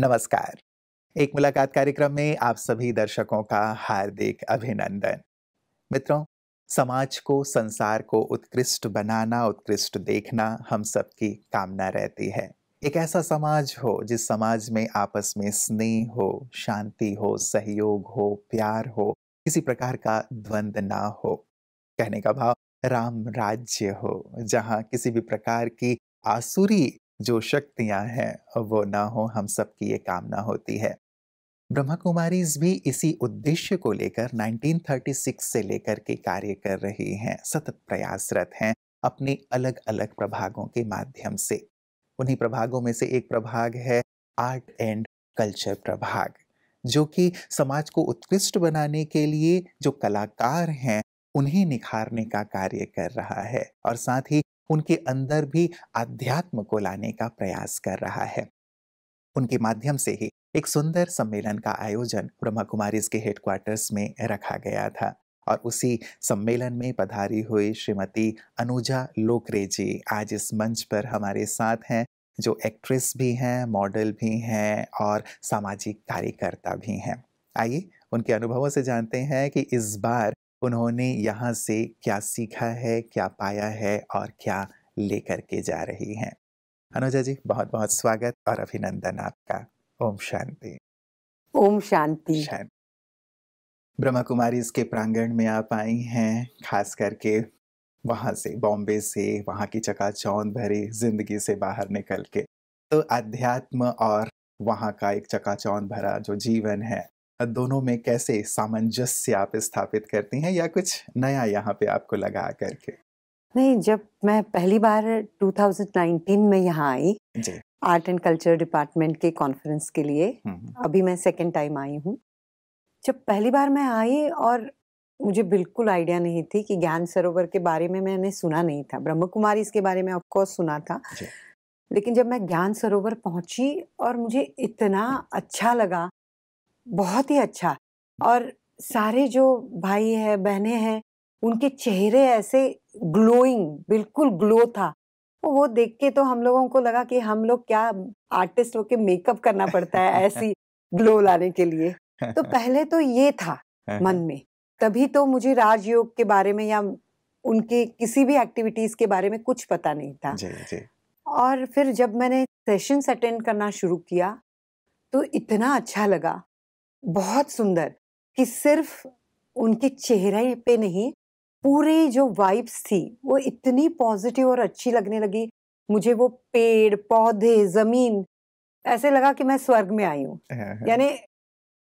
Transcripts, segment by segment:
नमस्कार एक मुलाकात कार्यक्रम में आप सभी दर्शकों का हार्दिक अभिनंदन मित्रों समाज को संसार को उत्कृष्ट बनाना उत्कृष्ट देखना हम सबकी कामना रहती है एक ऐसा समाज हो जिस समाज में आपस में स्नेह हो शांति हो सहयोग हो प्यार हो किसी प्रकार का द्वंद ना हो कहने का भाव राम राज्य हो जहाँ किसी भी प्रकार की आसुरी जो शक्तियां हैं वो ना हो हम सब की ये कामना होती है ब्रह्मा कुमारीज भी इसी उद्देश्य को लेकर 1936 से लेकर के कार्य कर रही हैं सतत प्रयासरत हैं अपने अलग अलग प्रभागों के माध्यम से उन्हीं प्रभागों में से एक प्रभाग है आर्ट एंड कल्चर प्रभाग जो कि समाज को उत्कृष्ट बनाने के लिए जो कलाकार हैं उन्हें निखारने का कार्य कर रहा है और साथ ही उनके अंदर भी अध्यात्म को लाने का प्रयास कर रहा है उनके माध्यम से ही एक सुंदर सम्मेलन का आयोजन ब्रह्मा कुमारी के हेडक्वार्टर्स में रखा गया था और उसी सम्मेलन में पधारी हुई श्रीमती अनुजा लोकरे जी आज इस मंच पर हमारे साथ हैं जो एक्ट्रेस भी हैं मॉडल भी हैं और सामाजिक कार्यकर्ता भी हैं आइए उनके अनुभवों से जानते हैं कि इस बार उन्होंने यहाँ से क्या सीखा है क्या पाया है और क्या लेकर के जा रही हैं अनुजा जी बहुत बहुत स्वागत और अभिनंदन आपका ओम शांति ओम शांति ब्रह्मा कुमारी इसके प्रांगण में आप आई हैं खास करके वहाँ से बॉम्बे से वहाँ की चकाचौंध भरी जिंदगी से बाहर निकल के तो अध्यात्म और वहाँ का एक चकाचौंध भरा जो जीवन है दोनों में कैसे सामंजस्य आप स्थापित करती हैं या कुछ नया यहाँ पे आपको लगा करके नहीं जब मैं पहली बार 2019 में यहाँ आई आर्ट एंड कल्चर डिपार्टमेंट के कॉन्फ्रेंस के लिए अभी मैं सेकेंड टाइम आई हूँ जब पहली बार मैं आई और मुझे बिल्कुल आइडिया नहीं थी कि ज्ञान सरोवर के बारे में मैंने सुना नहीं था ब्रह्म कुमारी इसके बारे में ऑफकोर्स सुना था लेकिन जब मैं ज्ञान सरोवर पहुंची और मुझे इतना अच्छा लगा बहुत ही अच्छा और सारे जो भाई हैं बहनें हैं उनके चेहरे ऐसे ग्लोइंग बिल्कुल ग्लो था वो देख के तो हम लोगों को लगा कि हम लोग क्या आर्टिस्ट होके मेकअप करना पड़ता है ऐसी ग्लो लाने के लिए तो पहले तो ये था हाँ, मन हाँ। में तभी तो मुझे राजयोग के बारे में या उनके किसी भी एक्टिविटीज के बारे में कुछ पता नहीं था जी, जी. और फिर जब मैंने सेशंस अटेंड करना शुरू किया तो इतना अच्छा लगा बहुत सुंदर कि सिर्फ उनके चेहरे पे नहीं पूरी जो वाइब्स थी वो इतनी पॉजिटिव और अच्छी लगने लगी मुझे वो पेड़ पौधे जमीन ऐसे लगा कि मैं स्वर्ग में आई हूँ हाँ, हाँ। यानी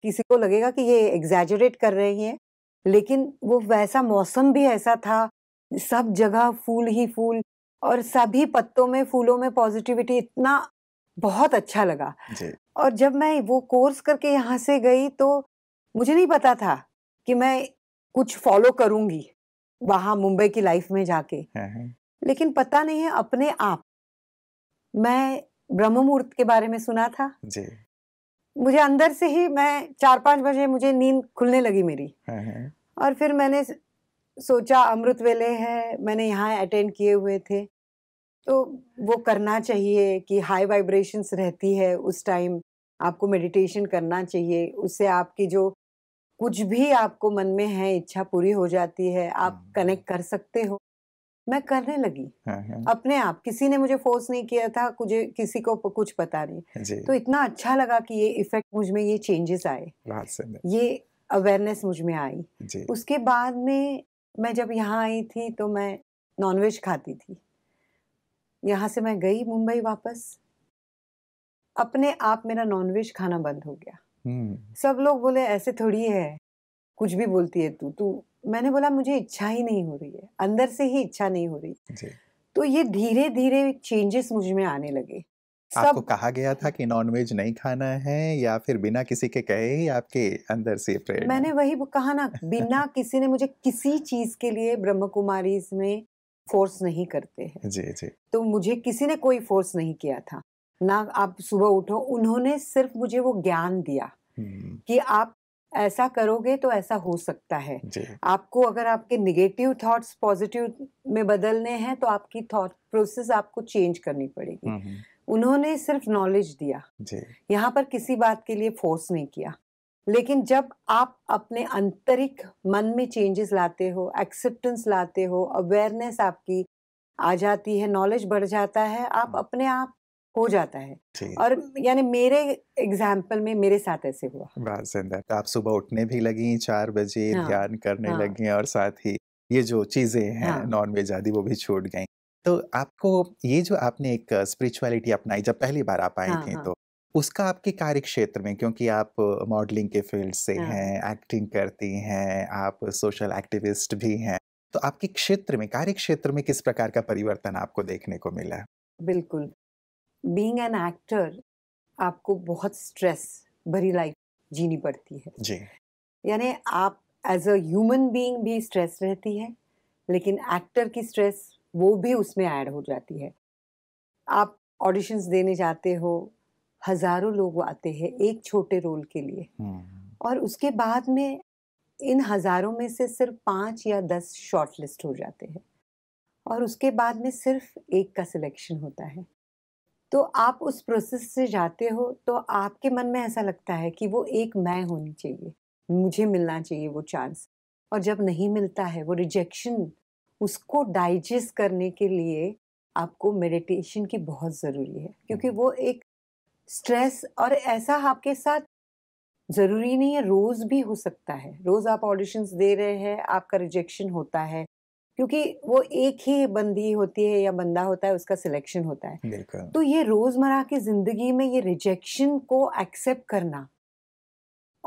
किसी को लगेगा कि ये एग्जैजरेट कर रही हैं लेकिन वो वैसा मौसम भी ऐसा था सब जगह फूल ही फूल और सभी पत्तों में फूलों में पॉजिटिविटी इतना बहुत अच्छा लगा और जब मैं वो कोर्स करके यहाँ से गई तो मुझे नहीं पता था कि मैं कुछ फॉलो करूंगी वहां मुंबई की लाइफ में जाके हाँ, हाँ। लेकिन पता नहीं है अपने आप मैं ब्रह्म मुहूर्त के बारे में सुना था जी मुझे अंदर से ही मैं चार पांच बजे मुझे नींद खुलने लगी मेरी हाँ, और फिर मैंने सोचा अमृत वेले है मैंने यहाँ अटेंड किए हुए थे तो वो करना चाहिए कि हाई वाइब्रेशंस रहती है उस टाइम आपको मेडिटेशन करना चाहिए उससे आपकी जो कुछ भी आपको मन में है इच्छा पूरी हो जाती है आप कनेक्ट हम्म, हम्म। कर सकते हो मैं करने लगी हाँ, हाँ। अपने आप किसी ने मुझे फोर्स नहीं किया था मुझे किसी को कुछ पता नहीं तो इतना अच्छा लगा कि ये इफेक्ट मुझ में ये चेंजेस आए ये अवेयरनेस मुझ में आई उसके बाद में मैं जब यहाँ आई थी तो मैं नॉनवेज खाती थी यहाँ से मैं गई मुंबई वापस अपने आप मेरा नॉनवेज खाना बंद हो गया हम्म। सब लोग बोले ऐसे थोड़ी है कुछ भी बोलती है तू तू मैंने बोला मुझे इच्छा ही नहीं हो रही है अंदर से ही इच्छा नहीं हो रही जी. तो ये धीरे धीरे चेंजेस मुझ में आने लगे आपको कहा गया था कि नॉनवेज नहीं खाना है या फिर बिना किसी के कहे ही आपके अंदर से मैंने वही कहा ना बिना किसी ने मुझे किसी चीज के लिए ब्रह्म कुमारी में फोर्स नहीं करते हैं जी जी तो मुझे किसी ने कोई फोर्स नहीं किया था ना आप सुबह उठो उन्होंने सिर्फ मुझे वो ज्ञान दिया हम्म। कि आप ऐसा करोगे तो ऐसा हो सकता है आपको अगर आपके निगेटिव थॉट्स पॉजिटिव में बदलने हैं तो आपकी थॉट प्रोसेस आपको चेंज करनी पड़ेगी हम्म, हम्म। उन्होंने सिर्फ नॉलेज दिया यहाँ पर किसी बात के लिए फोर्स नहीं किया लेकिन जब आप अपने आंतरिक मन में चेंजेस लाते हो एक्सेप्टेंस लाते हो अवेयरनेस आपकी आ जाती है नॉलेज बढ़ जाता है आप अपने आप हो जाता है और यानी मेरे एग्जाम्पल में मेरे साथ ऐसे हुआ तो आप सुबह उठने भी लगी चार बजे हाँ, ध्यान करने हाँ, लगी और साथ ही ये जो चीजें हैं हाँ, नॉन वेज आदि वो भी छूट गई तो आपको ये जो आपने एक स्पिरिचुअलिटी अपनाई जब पहली बार आप आए हाँ, थे हाँ, हाँ। तो उसका आपके कार्य क्षेत्र में क्योंकि आप मॉडलिंग के फील्ड से हाँ। हैं एक्टिंग करती हैं आप सोशल एक्टिविस्ट भी हैं तो आपके क्षेत्र में कार्य क्षेत्र में किस प्रकार का परिवर्तन आपको देखने को मिला बिल्कुल बीइंग एन एक्टर आपको बहुत स्ट्रेस भरी लाइफ जीनी पड़ती है जी यानी आप एज अ ह्यूमन बीइंग भी स्ट्रेस रहती है लेकिन एक्टर की स्ट्रेस वो भी उसमें ऐड हो जाती है आप ऑडिशंस देने जाते हो हजारों लोग आते हैं एक छोटे रोल के लिए हम्म। और उसके बाद में इन हजारों में से सिर्फ पाँच या दस शॉर्ट लिस्ट हो जाते हैं और उसके बाद में सिर्फ एक का सिलेक्शन होता है तो आप उस प्रोसेस से जाते हो तो आपके मन में ऐसा लगता है कि वो एक मैं होनी चाहिए मुझे मिलना चाहिए वो चांस और जब नहीं मिलता है वो रिजेक्शन उसको डाइजेस्ट करने के लिए आपको मेडिटेशन की बहुत ज़रूरी है क्योंकि हम्म। वो एक स्ट्रेस और ऐसा आपके साथ ज़रूरी नहीं है रोज़ भी हो सकता है रोज़ आप ऑडिशंस दे रहे हैं आपका रिजेक्शन होता है क्योंकि वो एक ही बंदी होती है या बंदा होता है उसका सिलेक्शन होता है तो ये रोज़मर्रा की ज़िंदगी में ये रिजेक्शन को एक्सेप्ट करना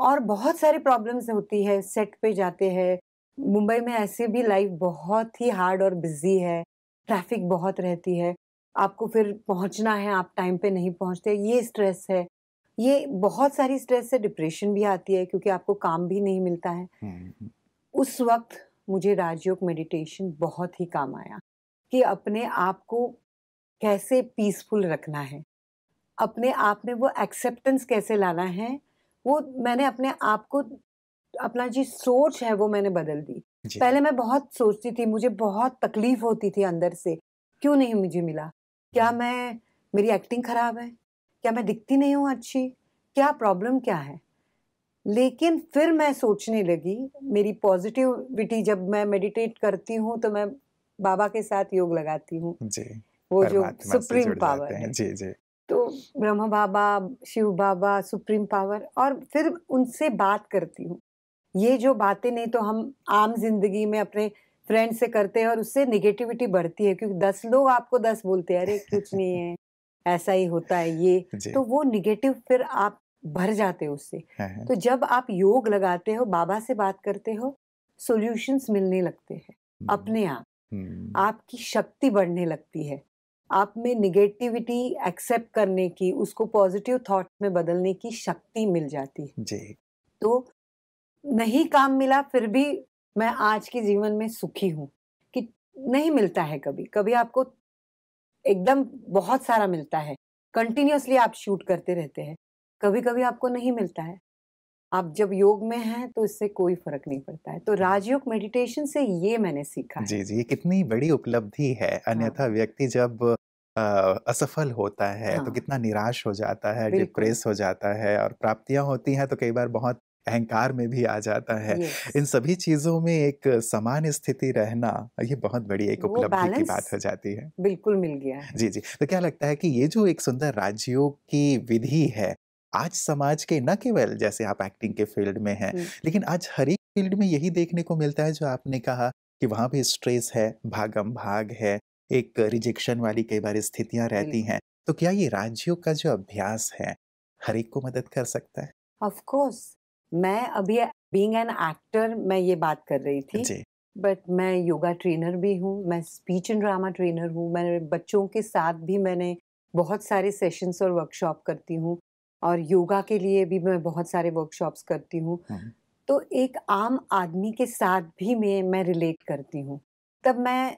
और बहुत सारी प्रॉब्लम्स होती है सेट पे जाते हैं मुंबई में ऐसे भी लाइफ बहुत ही हार्ड और बिजी है ट्रैफिक बहुत रहती है आपको फिर पहुंचना है आप टाइम पे नहीं पहुंचते ये स्ट्रेस है ये बहुत सारी स्ट्रेस से डिप्रेशन भी आती है क्योंकि आपको काम भी नहीं मिलता है हम्म। उस वक्त मुझे राजयोग मेडिटेशन बहुत ही काम आया कि अपने आप को कैसे पीसफुल रखना है अपने आप में वो एक्सेप्टेंस कैसे लाना है वो मैंने अपने आप को अपना जी सोच है वो मैंने बदल दी पहले मैं बहुत सोचती थी मुझे बहुत तकलीफ होती थी अंदर से क्यों नहीं मुझे मिला क्या मैं मेरी एक्टिंग खराब है क्या मैं दिखती नहीं हूँ अच्छी क्या प्रॉब्लम क्या है लेकिन फिर मैं सोचने लगी मेरी पॉजिटिविटी जब मैं मेडिटेट करती हूँ तो मैं बाबा के साथ योग लगाती हूँ वो जो सुप्रीम पावर है जी जी तो ब्रह्मा बाबा शिव बाबा सुप्रीम पावर और फिर उनसे बात करती हूँ ये जो बातें नहीं तो हम आम जिंदगी में अपने फ्रेंड से करते हैं और उससे निगेटिविटी बढ़ती है क्योंकि दस लोग आपको दस बोलते हैं अरे कुछ नहीं है ऐसा ही होता है ये तो वो निगेटिव फिर आप भर जाते हो उससे हाँ, हाँ। तो जब आप योग लगाते हो बाबा से बात करते हो सॉल्यूशंस मिलने लगते हैं हम्म। अपने आप हम्म। आपकी शक्ति बढ़ने लगती है आप में निगेटिविटी एक्सेप्ट करने की उसको पॉजिटिव थॉट में बदलने की शक्ति मिल जाती है जी तो नहीं काम मिला फिर भी मैं आज के जीवन में सुखी हूँ कि नहीं मिलता है कभी कभी आपको एकदम बहुत सारा मिलता है कंटिन्यूसली आप शूट करते रहते हैं कभी कभी आपको नहीं मिलता है आप जब योग में हैं तो इससे कोई फर्क नहीं पड़ता है तो राजयोग मेडिटेशन से ये मैंने सीखा जी जी ये कितनी बड़ी उपलब्धि है अन्यथा हाँ। व्यक्ति जब आ, असफल होता है तो हाँ। तो कितना निराश हो जाता है डिप्रेस हो जाता है और प्राप्तियां होती हैं तो कई बार बहुत अहंकार में भी आ जाता है इन सभी चीजों में एक समान स्थिति रहना ये बहुत बड़ी एक उपलब्धि की बात हो जाती है बिल्कुल मिल गया जी जी तो क्या लगता है कि ये जो एक सुंदर राजयोग की विधि है आज समाज के न केवल जैसे आप एक्टिंग के फील्ड में हैं लेकिन आज हर एक फील्ड में यही देखने को मिलता है जो आपने कहा कि वहाँ भी स्ट्रेस है भागम भाग है एक रिजेक्शन वाली कई बार स्थितियाँ रहती हैं तो क्या ये राज्यों का जो अभ्यास है हर एक को मदद कर सकता है ऑफ कोर्स मैं अभी बीइंग एन एक्टर मैं ये बात कर रही थी बट मैं योगा ट्रेनर भी हूँ मैं स्पीच एंड ड्रामा ट्रेनर हूँ मैं बच्चों के साथ भी मैंने बहुत सारे सेशंस और वर्कशॉप करती हूँ और योगा के लिए भी मैं बहुत सारे वर्कशॉप्स करती हूँ तो एक आम आदमी के साथ भी मैं मैं रिलेट करती हूँ तब मैं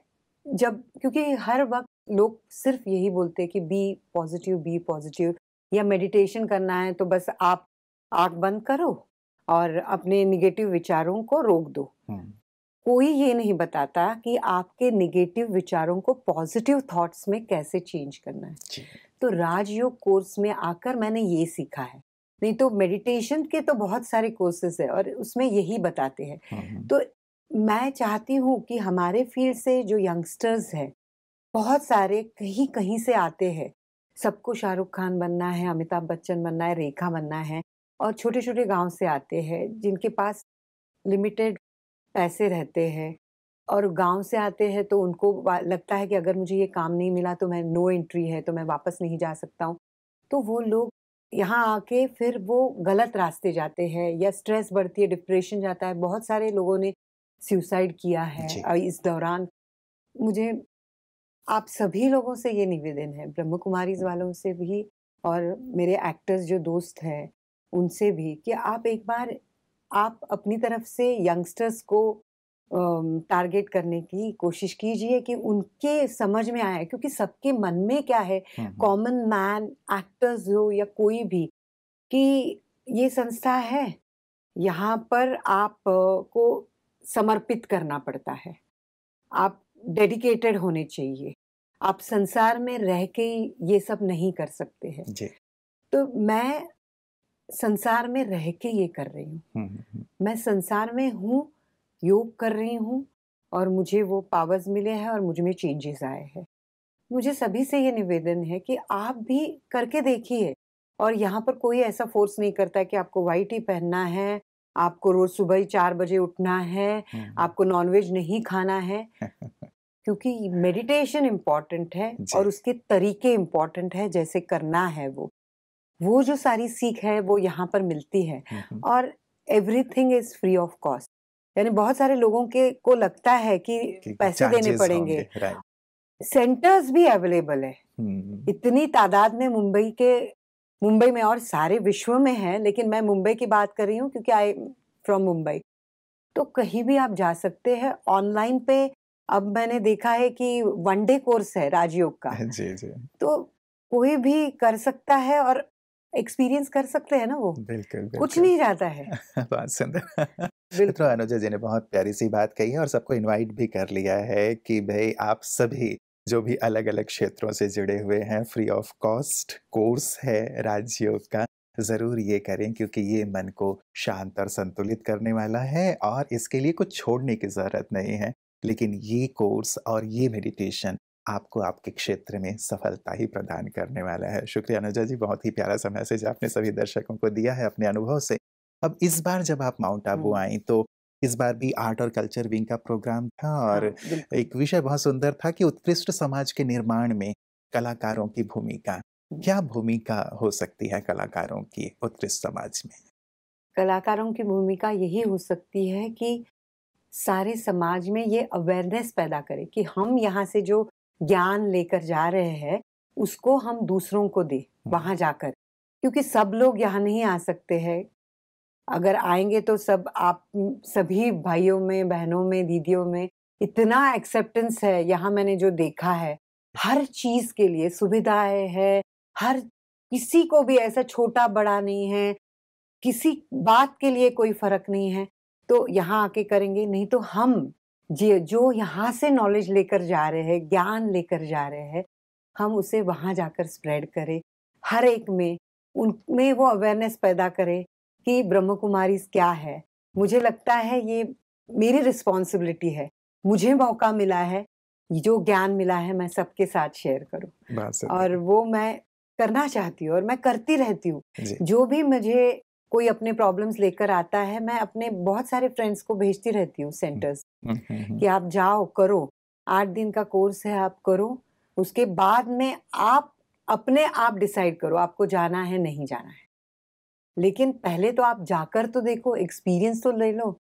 जब क्योंकि हर वक्त लोग सिर्फ यही बोलते हैं कि बी पॉजिटिव बी पॉजिटिव या मेडिटेशन करना है तो बस आप आँख बंद करो और अपने निगेटिव विचारों को रोक दो हम्म। कोई ये नहीं बताता कि आपके निगेटिव विचारों को पॉजिटिव थॉट्स में कैसे चेंज करना है तो राजयोग कोर्स में आकर मैंने ये सीखा है नहीं तो मेडिटेशन के तो बहुत सारे कोर्सेज है और उसमें यही बताते हैं हाँ, हाँ। तो मैं चाहती हूँ कि हमारे फील्ड से जो यंगस्टर्स हैं बहुत सारे कहीं कहीं से आते हैं सबको शाहरुख खान बनना है अमिताभ बच्चन बनना है रेखा बनना है और छोटे छोटे गांव से आते हैं जिनके पास लिमिटेड पैसे रहते हैं और गांव से आते हैं तो उनको लगता है कि अगर मुझे ये काम नहीं मिला तो मैं नो एंट्री है तो मैं वापस नहीं जा सकता हूँ तो वो लोग यहाँ आके फिर वो गलत रास्ते जाते हैं या स्ट्रेस बढ़ती है डिप्रेशन जाता है बहुत सारे लोगों ने सुसाइड किया है और इस दौरान मुझे आप सभी लोगों से ये निवेदन है ब्रह्म कुमारीज वालों से भी और मेरे एक्टर्स जो दोस्त हैं उनसे भी कि आप एक बार आप अपनी तरफ से यंगस्टर्स को टारगेट करने की कोशिश कीजिए कि उनके समझ में आए क्योंकि सबके मन में क्या है कॉमन मैन एक्टर्स हो या कोई भी कि ये संस्था है यहाँ पर आप को समर्पित करना पड़ता है आप डेडिकेटेड होने चाहिए आप संसार में रह के ये सब नहीं कर सकते हैं तो मैं संसार में रह के ये कर रही हूँ हम्म, हम्म, हम्म। मैं संसार में हूँ योग कर रही हूँ और मुझे वो पावर्स मिले हैं और मुझ में चेंजेस आए हैं मुझे सभी से ये निवेदन है कि आप भी करके देखिए और यहाँ पर कोई ऐसा फोर्स नहीं करता कि आपको वाइट ही पहनना है आपको रोज सुबह ही चार बजे उठना है आपको नॉनवेज नहीं खाना है क्योंकि मेडिटेशन इम्पॉर्टेंट है और उसके तरीके इम्पॉर्टेंट है जैसे करना है वो वो जो सारी सीख है वो यहाँ पर मिलती है और everything is free of cost यानी बहुत सारे लोगों के को लगता है कि पैसे देने पड़ेंगे सेंटर्स भी अवेलेबल है इतनी तादाद में मुंबई के मुंबई में और सारे विश्व में है लेकिन मैं मुंबई की बात कर रही हूँ क्योंकि आई फ्रॉम मुंबई तो कहीं भी आप जा सकते हैं ऑनलाइन पे अब मैंने देखा है कि वन डे कोर्स है राजयोग का जी जी तो कोई भी कर सकता है और एक्सपीरियंस कर सकते हैं ना वो बिल्कुल, बिल्कुल। कुछ नहीं जाता है बात सुंदर बिल्कुल तो अनुजा जी ने बहुत प्यारी सी बात कही है और सबको इनवाइट भी कर लिया है कि भाई आप सभी जो भी अलग अलग क्षेत्रों से जुड़े हुए हैं फ्री ऑफ कॉस्ट कोर्स है राजयोग का ज़रूर ये करें क्योंकि ये मन को शांत और संतुलित करने वाला है और इसके लिए कुछ छोड़ने की ज़रूरत नहीं है लेकिन ये कोर्स और ये मेडिटेशन आपको आपके क्षेत्र में सफलता ही प्रदान करने वाला है शुक्रिया अनुजा जी बहुत ही प्यारा सा मैसेज आपने सभी दर्शकों को दिया है अपने अनुभव से अब इस बार जब आप माउंट आबू आई तो इस बार भी आर्ट और कल्चर विंग का प्रोग्राम था और हाँ, एक विषय बहुत सुंदर था कि उत्कृष्ट समाज के निर्माण में कलाकारों की भूमिका क्या भूमिका हो सकती है कलाकारों की उत्कृष्ट समाज में कलाकारों की भूमिका यही हो सकती है कि सारे समाज में ये अवेयरनेस पैदा करे कि हम यहाँ से जो ज्ञान लेकर जा रहे हैं उसको हम दूसरों को दे वहाँ जाकर क्योंकि सब लोग यहाँ नहीं आ सकते हैं अगर आएंगे तो सब आप सभी भाइयों में बहनों में दीदियों में इतना एक्सेप्टेंस है यहाँ मैंने जो देखा है हर चीज़ के लिए सुविधाएं है हर किसी को भी ऐसा छोटा बड़ा नहीं है किसी बात के लिए कोई फर्क नहीं है तो यहाँ आके करेंगे नहीं तो हम जी जो यहाँ से नॉलेज लेकर जा रहे हैं ज्ञान लेकर जा रहे हैं हम उसे वहाँ जाकर स्प्रेड करें हर एक में उनमें वो अवेयरनेस पैदा करें कि ब्रह्म कुमारी क्या है मुझे लगता है ये मेरी रिस्पॉन्सिबिलिटी है मुझे मौका मिला है जो ज्ञान मिला है मैं सबके साथ शेयर करूँ और वो मैं करना चाहती हूँ और मैं करती रहती हूँ जो भी मुझे कोई अपने प्रॉब्लम्स लेकर आता है मैं अपने बहुत सारे फ्रेंड्स को भेजती रहती हूँ सेंटर्स हम्म, हम्म, हम्म, कि आप जाओ करो आठ दिन का कोर्स है आप करो उसके बाद में आप अपने आप डिसाइड करो आपको जाना है नहीं जाना है लेकिन पहले तो आप जाकर तो देखो एक्सपीरियंस तो ले लो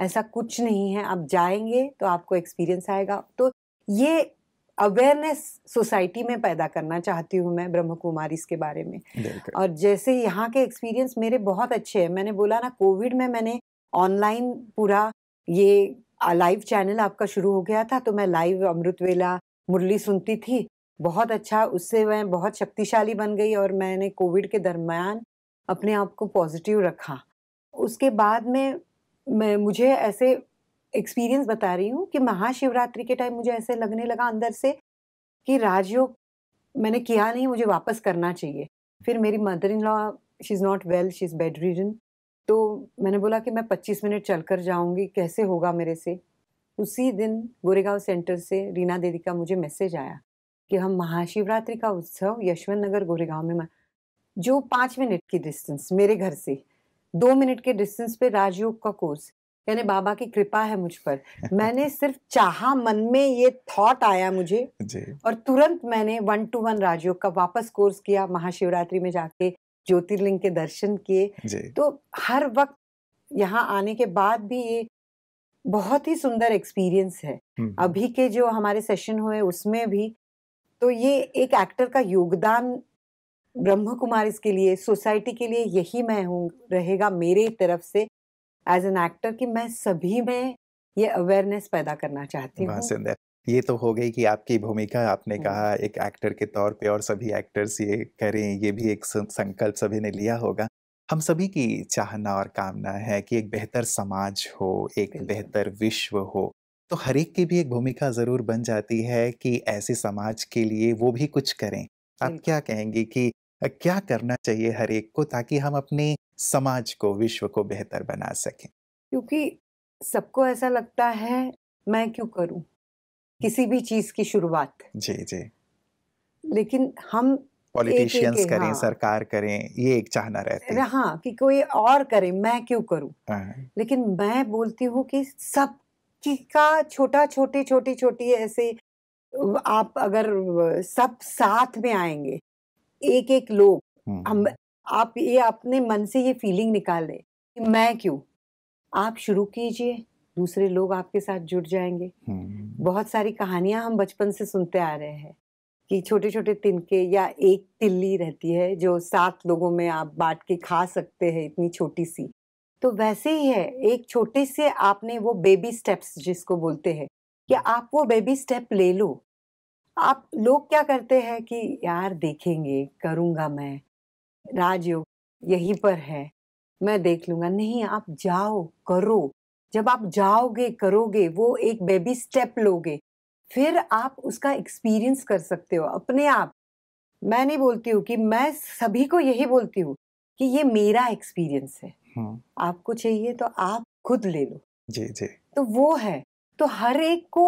ऐसा कुछ नहीं है आप जाएंगे तो आपको एक्सपीरियंस आएगा तो ये अवेयरनेस सोसाइटी में पैदा करना चाहती हूँ मैं ब्रह्म कुमारी इसके बारे में और जैसे यहाँ के एक्सपीरियंस मेरे बहुत अच्छे हैं मैंने बोला ना कोविड में मैंने ऑनलाइन पूरा ये लाइव चैनल आपका शुरू हो गया था तो मैं लाइव अमृत वेला मुरली सुनती थी बहुत अच्छा उससे मैं बहुत शक्तिशाली बन गई और मैंने कोविड के दरमियान अपने आप को पॉजिटिव रखा उसके बाद में मैं मुझे ऐसे एक्सपीरियंस बता रही हूँ कि महाशिवरात्रि के टाइम मुझे ऐसे लगने लगा अंदर से कि राजयोग मैंने किया नहीं मुझे वापस करना चाहिए फिर मेरी mother in law she is not well she is bedridden तो मैंने बोला कि मैं 25 मिनट चल कर जाऊँगी कैसे होगा मेरे से उसी दिन गोरेगांव सेंटर से रीना देवी का मुझे मैसेज आया कि हम महाशिवरात्रि का उत्सव यशवंत नगर गोरेगांव में जो पाँच मिनट की डिस्टेंस मेरे घर से दो मिनट के डिस्टेंस पे राजयोग का कोर्स कहने बाबा की कृपा है मुझ पर मैंने सिर्फ चाहा मन में ये थॉट आया मुझे और तुरंत मैंने वन टू वन राजयोग का वापस कोर्स किया महाशिवरात्रि में जाके ज्योतिर्लिंग के दर्शन किए तो हर वक्त यहाँ आने के बाद भी ये बहुत ही सुंदर एक्सपीरियंस है हम्म। अभी के जो हमारे सेशन हुए उसमें भी तो ये एक एक्टर का योगदान ब्रह्म कुमार इसके लिए सोसाइटी के लिए यही मैं हूँ रहेगा मेरे तरफ से एज एन एक्टर कि मैं सभी में ये अवेयरनेस पैदा करना चाहती हूँ सुंदर ये तो हो गई कि आपकी भूमिका आपने कहा एक एक्टर के तौर पे और सभी एक्टर्स ये करें ये भी एक संकल्प सभी ने लिया होगा हम सभी की चाहना और कामना है कि एक बेहतर समाज हो एक बेहतर विश्व हो तो हर एक की भी एक भूमिका ज़रूर बन जाती है कि ऐसे समाज के लिए वो भी कुछ करें आप क्या कहेंगे कि क्या करना चाहिए हर एक को ताकि हम अपनी समाज को विश्व को बेहतर बना सकें क्योंकि सबको ऐसा लगता है मैं क्यों करूं किसी भी चीज की शुरुआत जी जी लेकिन हम पॉलिटिशियंस करें हाँ, सरकार करें ये एक चाहना रहता है हाँ कि कोई और करे मैं क्यों करूं हाँ। लेकिन मैं बोलती हूँ कि सब का छोटा छोटे छोटी छोटी ऐसे आप अगर सब साथ में आएंगे एक एक लोग हम आप ये अपने मन से ये फीलिंग निकाल लें कि मैं क्यों आप शुरू कीजिए दूसरे लोग आपके साथ जुड़ जाएंगे हम्म। बहुत सारी कहानियां हम बचपन से सुनते आ रहे हैं कि छोटे छोटे तिनके या एक तिल्ली रहती है जो सात लोगों में आप बांट के खा सकते हैं इतनी छोटी सी तो वैसे ही है एक छोटे से आपने वो बेबी स्टेप्स जिसको बोलते हैं कि आप वो बेबी स्टेप ले लो आप लोग क्या करते हैं कि यार देखेंगे करूँगा मैं राजयोग यहीं पर है मैं देख लूंगा नहीं आप जाओ करो जब आप जाओगे करोगे वो एक बेबी स्टेप लोगे फिर आप उसका एक्सपीरियंस कर सकते हो अपने आप मैं नहीं बोलती हूँ कि मैं सभी को यही बोलती हूँ कि ये मेरा एक्सपीरियंस है आपको चाहिए तो आप खुद ले लो जी जी तो वो है तो हर एक को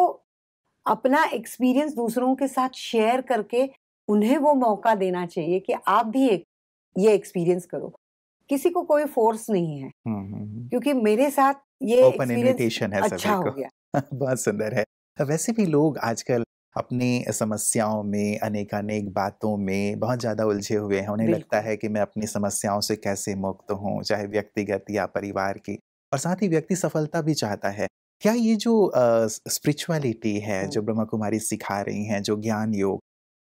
अपना एक्सपीरियंस दूसरों के साथ शेयर करके उन्हें वो मौका देना चाहिए कि आप भी एक ये एक्सपीरियंस करो किसी को कोई फोर्स नहीं है क्योंकि मेरे साथ ये ओपन है अच्छा हो गया बहुत सुंदर है तो वैसे भी लोग आजकल अपनी समस्याओं में अनेकानेक बातों में बहुत ज़्यादा उलझे हुए हैं उन्हें लगता है कि मैं अपनी समस्याओं से कैसे मुक्त हूँ चाहे व्यक्तिगत या परिवार की और साथ ही व्यक्ति सफलता भी चाहता है क्या ये जो स्पिरिचुअलिटी है हाँ। जो ब्रह्मा कुमारी सिखा रही हैं जो ज्ञान योग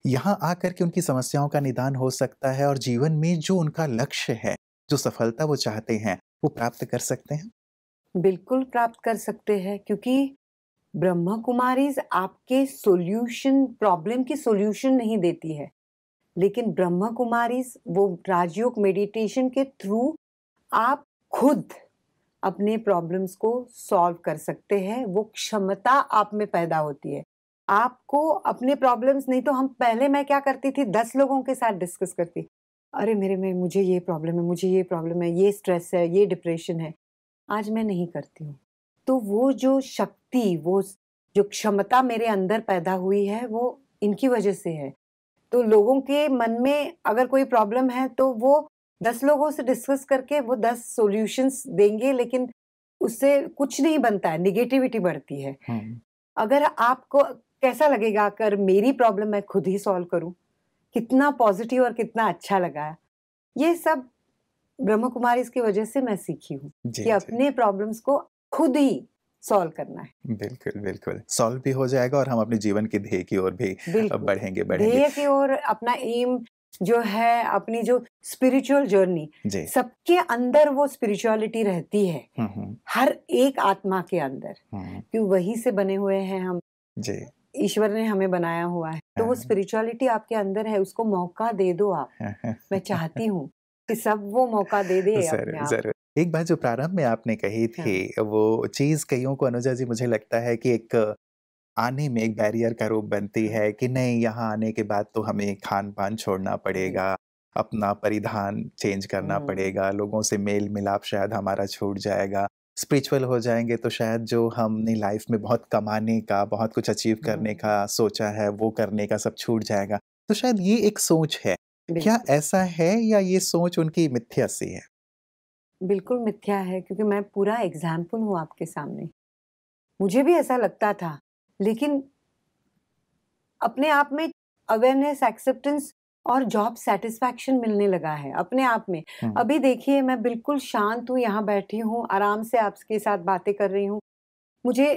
यहाँ आकर के उनकी समस्याओं का निदान हो सकता है और जीवन में जो उनका लक्ष्य है जो सफलता वो चाहते हैं वो प्राप्त कर सकते हैं बिल्कुल प्राप्त कर सकते हैं क्योंकि ब्रह्मा कुमारीज आपके सॉल्यूशन प्रॉब्लम की सॉल्यूशन नहीं देती है लेकिन ब्रह्मा कुमारीज वो राजयोग मेडिटेशन के थ्रू आप खुद अपने प्रॉब्लम्स को सॉल्व कर सकते हैं वो क्षमता आप में पैदा होती है आपको अपने प्रॉब्लम्स नहीं तो हम पहले मैं क्या करती थी दस लोगों के साथ डिस्कस करती अरे मेरे में मुझे ये प्रॉब्लम है मुझे ये प्रॉब्लम है ये स्ट्रेस है ये डिप्रेशन है आज मैं नहीं करती हूँ तो वो जो शक्ति वो जो क्षमता मेरे अंदर पैदा हुई है वो इनकी वजह से है तो लोगों के मन में अगर कोई प्रॉब्लम है तो वो दस लोगों से डिस्कस करके वो दस सॉल्यूशंस देंगे लेकिन उससे कुछ नहीं बनता है निगेटिविटी बढ़ती है हम्म। अगर आपको कैसा लगेगा अगर मेरी प्रॉब्लम मैं खुद ही सॉल्व करूं कितना पॉजिटिव और कितना अच्छा लगा है ये सब ब्रह्म कुमारी इसकी वजह से मैं सीखी हूँ कि अपने प्रॉब्लम्स को खुद ही सॉल्व करना है बिल्कुल बिल्कुल सॉल्व भी हो जाएगा और हम अपने जीवन के ध्येय की ओर भी बढ़ेंगे बढ़ेंगे ध्येय की ओर अपना एम जो है अपनी जो स्पिरिचुअल जर्नी सबके अंदर वो स्पिरिचुअलिटी रहती है हम्म, हम्म। हर एक आत्मा के अंदर हम्म। क्यों वही से बने हुए हैं हम जी ईश्वर ने हमें बनाया हुआ है तो वो स्पिरिचुअलिटी हाँ। आपके अंदर है उसको मौका दे दो आप मैं चाहती हूँ कि सब वो मौका दे दे एक बात जो प्रारंभ में आपने कही थी हाँ। वो चीज कईयों को अनुजा जी मुझे लगता है कि एक आने में एक बैरियर का रूप बनती है कि नहीं यहाँ आने के बाद तो हमें खान पान छोड़ना पड़ेगा अपना परिधान चेंज करना हाँ। पड़ेगा लोगों से मेल मिलाप शायद हमारा छूट जाएगा स्पिरिचुअल हो जाएंगे तो शायद जो हमने लाइफ में बहुत कमाने का बहुत कुछ अचीव हम्म। करने का सोचा है वो करने का सब छूट जाएगा तो शायद ये एक सोच है क्या ऐसा है या ये सोच उनकी मिथ्या सी है बिल्कुल मिथ्या है क्योंकि मैं पूरा एग्जाम्पल हूँ आपके सामने मुझे भी ऐसा लगता था लेकिन अपने आप में अवेयरनेस एक्सेप्टेंस और जॉब सेटिस्फैक्शन मिलने लगा है अपने आप में अभी देखिए मैं बिल्कुल शांत हूँ यहाँ बैठी हूँ आराम से आपके साथ बातें कर रही हूँ मुझे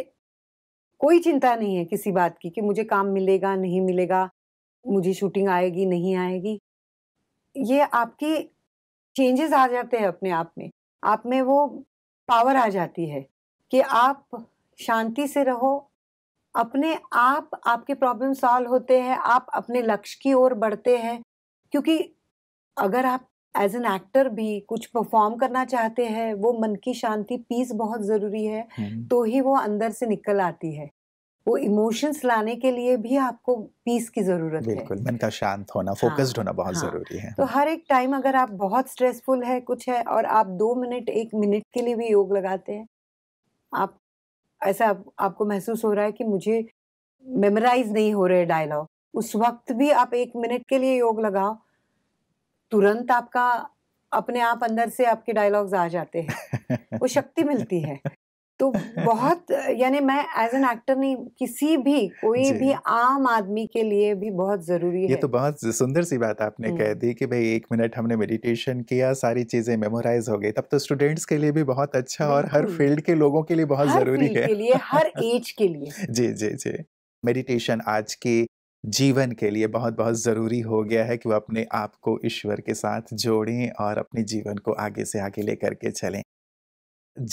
कोई चिंता नहीं है किसी बात की कि मुझे काम मिलेगा नहीं मिलेगा मुझे शूटिंग आएगी नहीं आएगी ये आपकी चेंजेस आ जाते हैं अपने आप में आप में वो पावर आ जाती है कि आप शांति से रहो अपने आप आपके प्रॉब्लम सॉल्व होते हैं आप अपने लक्ष्य की ओर बढ़ते हैं क्योंकि अगर आप एज एन एक्टर भी कुछ परफॉर्म करना चाहते हैं वो मन की शांति पीस बहुत ज़रूरी है हम्म। तो ही वो अंदर से निकल आती है वो इमोशंस लाने के लिए भी आपको पीस की जरूरत है बिल्कुल मन का शांत होना फोकस्ड हाँ, होना बहुत हाँ, जरूरी है तो हर एक टाइम अगर आप बहुत स्ट्रेसफुल है कुछ है और आप दो मिनट एक मिनट के लिए भी योग लगाते हैं आप ऐसा आप, आपको महसूस हो रहा है कि मुझे मेमोराइज नहीं हो रहे डायलॉग उस वक्त भी आप एक मिनट के लिए योग लगाओ तुरंत आपका अपने आप अंदर से आपके डायलॉग्स आ जाते हैं वो शक्ति मिलती है तो बहुत यानी मैं एज एन एक्टर नहीं किसी भी कोई भी आम आदमी के लिए भी बहुत जरूरी है ये तो बहुत सुंदर सी बात आपने कह हम्म। दी कि भाई एक मिनट हमने मेडिटेशन किया सारी चीजें मेमोराइज हो गई तब तो स्टूडेंट्स के लिए भी बहुत अच्छा और हर फील्ड के लोगों के लिए बहुत जरूरी है के लिए हर एज के लिए जी जी जी मेडिटेशन आज के जीवन के लिए बहुत बहुत ज़रूरी हो गया है कि वो अपने आप को ईश्वर के साथ जोड़ें और अपने जीवन को आगे से आगे लेकर के चलें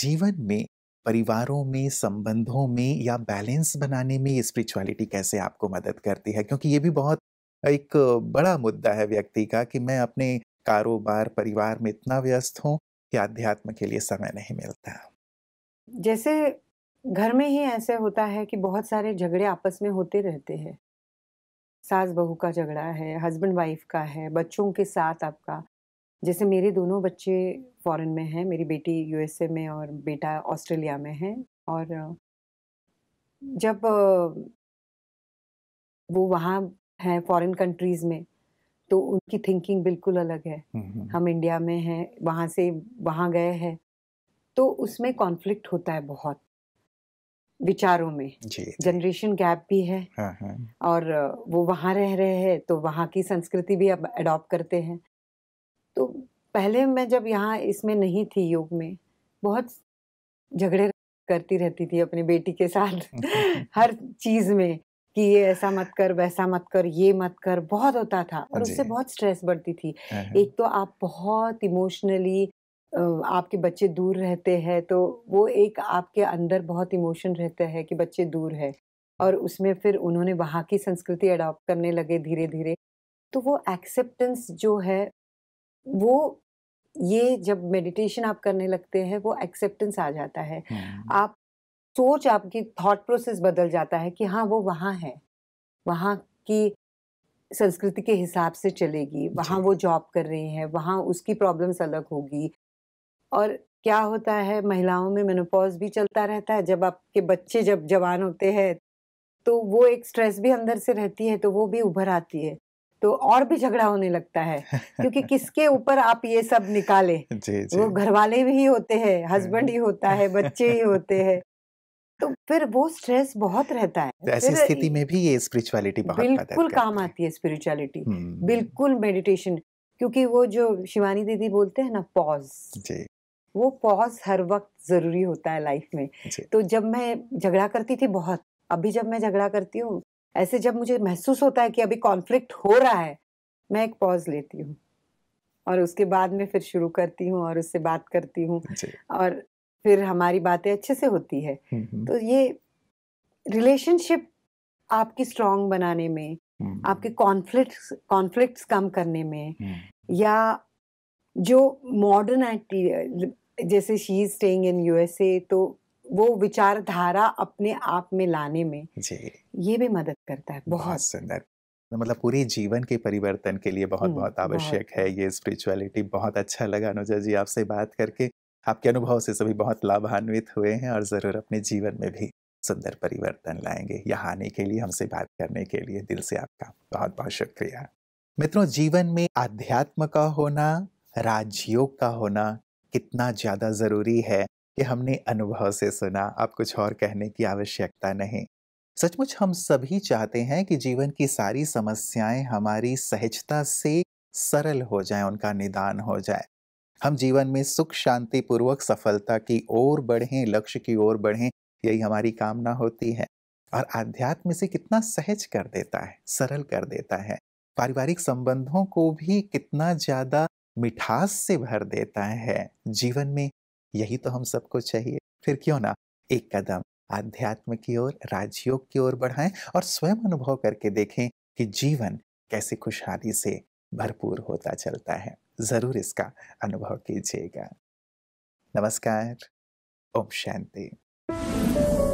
जीवन में परिवारों में संबंधों में या बैलेंस बनाने में ये स्पिरिचुअलिटी कैसे आपको मदद करती है क्योंकि ये भी बहुत एक बड़ा मुद्दा है व्यक्ति का कि मैं अपने कारोबार परिवार में इतना व्यस्त हूँ कि अध्यात्म के लिए समय नहीं मिलता जैसे घर में ही ऐसे होता है कि बहुत सारे झगड़े आपस में होते रहते हैं सास बहू का झगड़ा है हस्बैंड वाइफ का है बच्चों के साथ आपका जैसे मेरे दोनों बच्चे फॉरेन में हैं मेरी बेटी यूएसए में और बेटा ऑस्ट्रेलिया में है और जब वो वहाँ हैं फॉरेन कंट्रीज़ में तो उनकी थिंकिंग बिल्कुल अलग है हम्म, हम्म, हम्म। हम इंडिया में हैं वहाँ से वहाँ गए हैं तो उसमें कॉन्फ्लिक्ट होता है बहुत विचारों में जनरेशन गैप भी है हाँ, हाँ। और वो वहाँ रह रहे हैं तो वहाँ की संस्कृति भी अब एडॉप्ट करते हैं तो पहले मैं जब यहाँ इसमें नहीं थी योग में बहुत झगड़े करती रहती थी अपनी बेटी के साथ हर चीज में कि ये ऐसा मत कर वैसा मत कर ये मत कर बहुत होता था और उससे बहुत स्ट्रेस बढ़ती थी हाँ, हाँ। एक तो आप बहुत इमोशनली आपके बच्चे दूर रहते हैं तो वो एक आपके अंदर बहुत इमोशन रहता है कि बच्चे दूर है और उसमें फिर उन्होंने वहाँ की संस्कृति अडॉप्ट करने लगे धीरे धीरे तो वो एक्सेप्टेंस जो है वो ये जब मेडिटेशन आप करने लगते हैं वो एक्सेप्टेंस आ जाता है हम्म। आप सोच आपकी थॉट प्रोसेस बदल जाता है कि हाँ वो वहाँ है वहाँ की संस्कृति के हिसाब से चलेगी वहाँ वो जॉब कर रही है वहाँ उसकी प्रॉब्लम्स अलग होगी और क्या होता है महिलाओं में मेनोपॉज भी चलता रहता है जब आपके बच्चे जब जवान होते हैं तो वो एक स्ट्रेस भी अंदर से रहती है तो वो भी उभर आती है तो और भी झगड़ा होने लगता है क्योंकि किसके ऊपर आप ये सब निकाले जी, जी. वो घर वाले भी होते हैं हस्बैंड हाँ। ही होता है बच्चे ही होते हैं तो फिर वो स्ट्रेस बहुत रहता है तो ऐसी स्थिति में भी ये स्पिरिचुअलिटी बहुत बिल्कुल काम आती है स्पिरिचुअलिटी हम्म। बिल्कुल मेडिटेशन क्योंकि वो जो शिवानी दीदी बोलते हैं ना पॉज वो पॉज हर वक्त जरूरी होता है लाइफ में तो जब मैं झगड़ा करती थी बहुत अभी जब मैं झगड़ा करती हूँ ऐसे जब मुझे महसूस होता है कि अभी कॉन्फ्लिक्ट हो रहा है मैं एक पॉज लेती हूँ और उसके बाद में फिर शुरू करती हूँ और उससे बात करती हूँ और फिर हमारी बातें अच्छे से होती है तो ये रिलेशनशिप आपकी स्ट्रांग बनाने में आपके कॉन्फ्लिक्ट कॉन्फ्लिक्ट कम करने में या जो मॉडर्न जैसे she is staying in USA तो वो विचारधारा अपने आप में लाने में जी ये भी मदद करता है बहुत, बहुत सुंदर मतलब पूरे जीवन के परिवर्तन के लिए बहुत बहुत आवश्यक है ये स्पिरिचुअलिटी बहुत अच्छा लगा अनुजा जी आपसे बात करके आपके अनुभव से सभी बहुत लाभान्वित हुए हैं और ज़रूर अपने जीवन में भी सुंदर परिवर्तन लाएंगे यहाँ आने के लिए हमसे बात करने के लिए दिल से आपका बहुत बहुत शुक्रिया मित्रों जीवन में आध्यात्म का होना राजयोग का होना कितना ज़्यादा ज़रूरी है कि हमने अनुभव से सुना अब कुछ और कहने की आवश्यकता नहीं सचमुच हम सभी चाहते हैं कि जीवन की सारी समस्याएं हमारी सहजता से सरल हो जाए उनका निदान हो जाए हम जीवन में सुख शांति पूर्वक सफलता की ओर बढ़ें लक्ष्य की ओर बढ़ें यही हमारी कामना होती है और आध्यात्म से कितना सहज कर देता है सरल कर देता है पारिवारिक संबंधों को भी कितना ज़्यादा मिठास से भर देता है जीवन में यही तो हम सबको चाहिए फिर क्यों ना एक कदम आध्यात्म की ओर राजयोग की ओर बढ़ाएं और स्वयं अनुभव करके देखें कि जीवन कैसे खुशहाली से भरपूर होता चलता है जरूर इसका अनुभव कीजिएगा नमस्कार ओम शांति